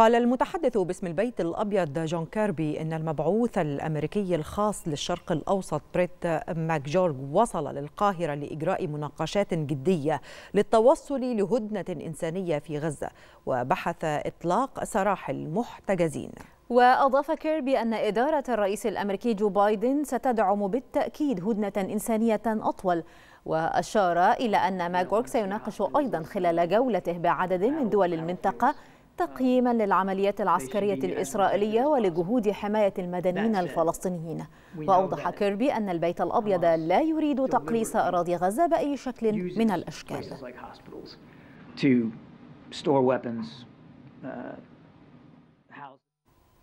قال المتحدث باسم البيت الأبيض جون كيربي إن المبعوث الأمريكي الخاص للشرق الأوسط بريت ماكجورج وصل للقاهرة لإجراء مناقشات جدية للتوصل لهدنة إنسانية في غزة وبحث إطلاق سراح المحتجزين وأضاف كيربي أن إدارة الرئيس الأمريكي جو بايدن ستدعم بالتأكيد هدنة إنسانية أطول وأشار إلى أن ماكورك سيناقش أيضا خلال جولته بعدد من دول المنطقة تقييما للعمليات العسكرية الإسرائيلية ولجهود حماية المدنيين الفلسطينيين وأوضح كيربي أن البيت الأبيض لا يريد تقليص أراضي غزة بأي شكل من الأشكال